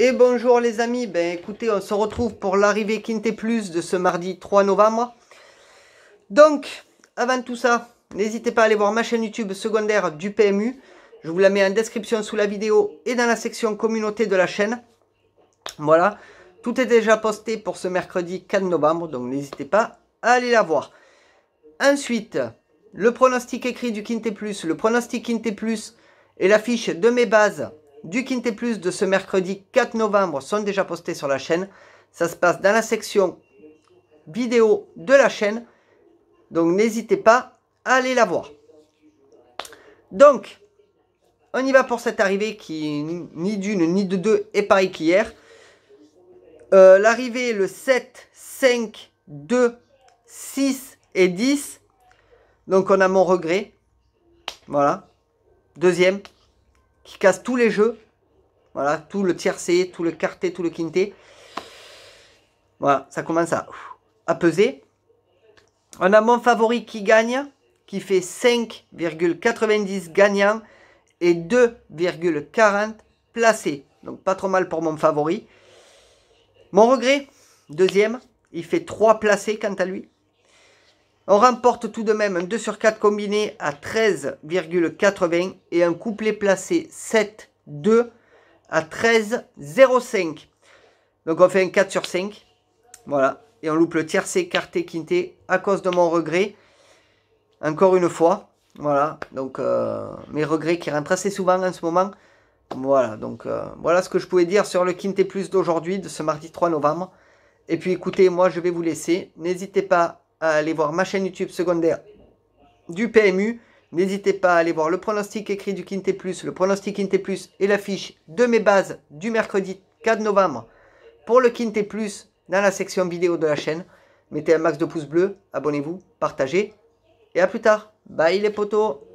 Et bonjour les amis, ben écoutez, on se retrouve pour l'arrivée Quinté Plus de ce mardi 3 novembre. Donc, avant tout ça, n'hésitez pas à aller voir ma chaîne YouTube secondaire du PMU. Je vous la mets en description sous la vidéo et dans la section communauté de la chaîne. Voilà, tout est déjà posté pour ce mercredi 4 novembre, donc n'hésitez pas à aller la voir. Ensuite, le pronostic écrit du Quinté Plus, le pronostic Quinté Plus et la fiche de mes bases du Quintet Plus de ce mercredi 4 novembre sont déjà postés sur la chaîne. Ça se passe dans la section vidéo de la chaîne. Donc n'hésitez pas à aller la voir. Donc, on y va pour cette arrivée qui ni d'une ni de deux est pareil qu'hier. Euh, l'arrivée le 7, 5, 2, 6 et 10. Donc on a mon regret. Voilà. Deuxième, qui casse tous les jeux. Voilà, tout le tiercé, tout le quarté, tout le quinté. Voilà, ça commence à, à peser. On a mon favori qui gagne, qui fait 5,90 gagnants et 2,40 placés. Donc pas trop mal pour mon favori. Mon regret, deuxième, il fait 3 placés quant à lui. On remporte tout de même un 2 sur 4 combiné à 13,80 et un couplet placé 7-2 à 13,05. Donc on fait un 4 sur 5. Voilà. Et on loupe le tiercé, quarté, quinté à cause de mon regret. Encore une fois. Voilà. Donc euh, mes regrets qui rentrent assez souvent en ce moment. Voilà. Donc euh, voilà ce que je pouvais dire sur le quinté plus d'aujourd'hui, de ce mardi 3 novembre. Et puis écoutez, moi je vais vous laisser. N'hésitez pas à aller voir ma chaîne YouTube secondaire du PMU. N'hésitez pas à aller voir le pronostic écrit du Quinté Plus, le pronostic Quinté Plus et la fiche de mes bases du mercredi 4 novembre pour le Quinté Plus dans la section vidéo de la chaîne. Mettez un max de pouces bleus, abonnez-vous, partagez et à plus tard. Bye les potos